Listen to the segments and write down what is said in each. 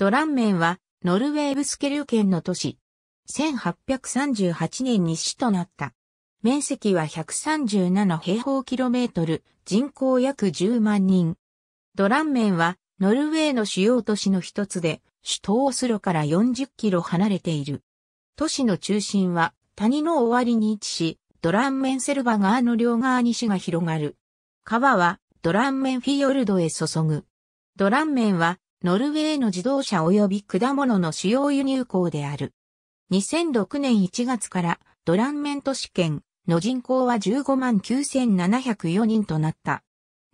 ドランメンは、ノルウェーブスケル県の都市。1838年に市となった。面積は137平方キロメートル、人口約10万人。ドランメンは、ノルウェーの主要都市の一つで、首都オスロから40キロ離れている。都市の中心は、谷の終わりに位置し、ドランメンセルバ川の両側に市が広がる。川は、ドランメンフィヨルドへ注ぐ。ドランメンは、ノルウェーの自動車及び果物の主要輸入港である。2006年1月からドランメント試験の人口は15万9704人となった。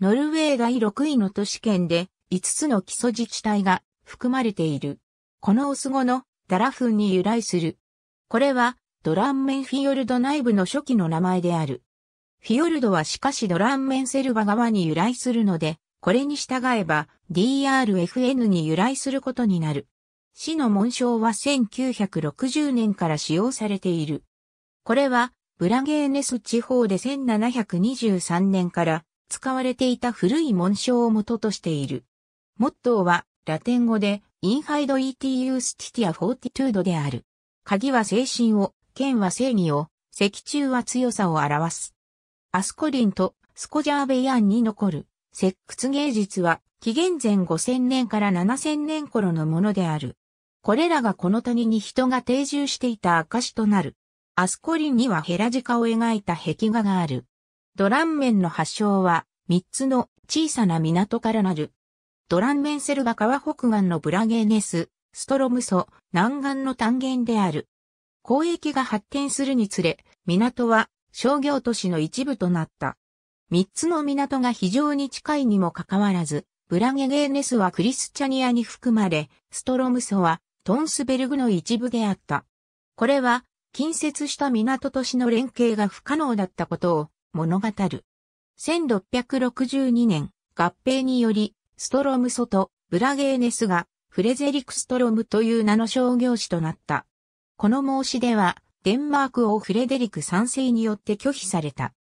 ノルウェー第6位の都市圏で5つの基礎自治体が含まれている。このオス語のダラフンに由来する。これはドランメンフィヨルド内部の初期の名前である。フィヨルドはしかしドランメンセルバ側に由来するので、これに従えば DRFN に由来することになる。市の紋章は1960年から使用されている。これはブラゲーネス地方で1723年から使われていた古い紋章を元としている。モットーはラテン語でインハイドイティユースティティアフォーティトゥードである。鍵は精神を、剣は正義を、石柱は強さを表す。アスコリンとスコジャーベヤンに残る。石窟芸術は紀元前5000年から7000年頃のものである。これらがこの谷に人が定住していた証となる。アスコリンにはヘラジカを描いた壁画がある。ドランメンの発祥は3つの小さな港からなる。ドランメンセルバ川北岸のブラゲーネス、ストロムソ、南岸の単元である。交易が発展するにつれ、港は商業都市の一部となった。三つの港が非常に近いにもかかわらず、ブラゲゲーネスはクリスチャニアに含まれ、ストロムソはトンスベルグの一部であった。これは、近接した港都市の連携が不可能だったことを物語る。1662年、合併により、ストロムソとブラゲーネスがフレゼリクストロムという名の商業誌となった。この申し出は、デンマーク王フレデリク3世によって拒否された。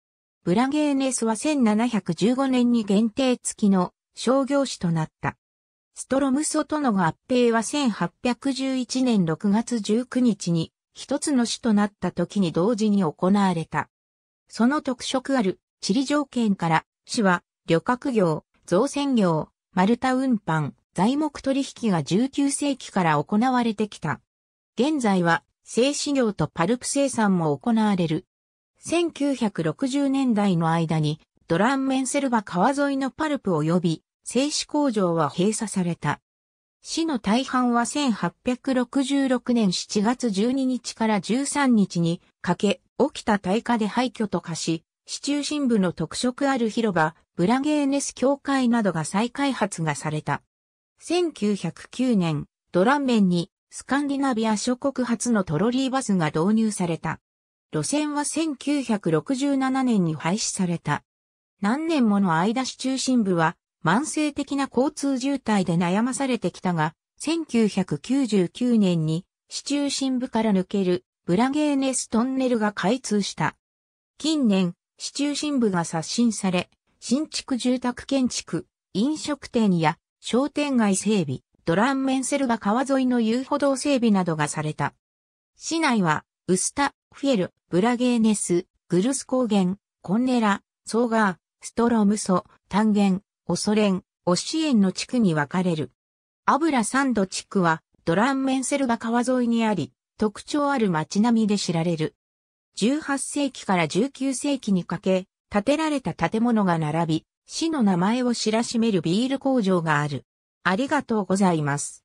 ブラゲーネスは1715年に限定付きの商業誌となった。ストロムソとの合併は1811年6月19日に一つの市となった時に同時に行われた。その特色ある地理条件から、市は旅客業、造船業、丸太運搬、材木取引が19世紀から行われてきた。現在は製紙業とパルプ生産も行われる1960年代の間にドランメンセルバ川沿いのパルプ及び製紙工場は閉鎖された。市の大半は1866年7月12日から13日にかけ起きた大火で廃墟と化し、市中心部の特色ある広場、ブラゲーネス教会などが再開発がされた。1909年、ドランメンにスカンディナビア諸国初のトロリーバスが導入された。路線は1967年に廃止された。何年もの間市中心部は慢性的な交通渋滞で悩まされてきたが、1999年に市中心部から抜けるブラゲーネストンネルが開通した。近年、市中心部が刷新され、新築住宅建築、飲食店や商店街整備、ドランメンセルが川沿いの遊歩道整備などがされた。市内はウスタ、フィエル、ブラゲーネス、グルス高原、コンネラ、ソーガー、ストロムソ、単元、オソレン、オシエンの地区に分かれる。アブラサンド地区はドランメンセルが川沿いにあり、特徴ある街並みで知られる。18世紀から19世紀にかけ、建てられた建物が並び、市の名前を知らしめるビール工場がある。ありがとうございます。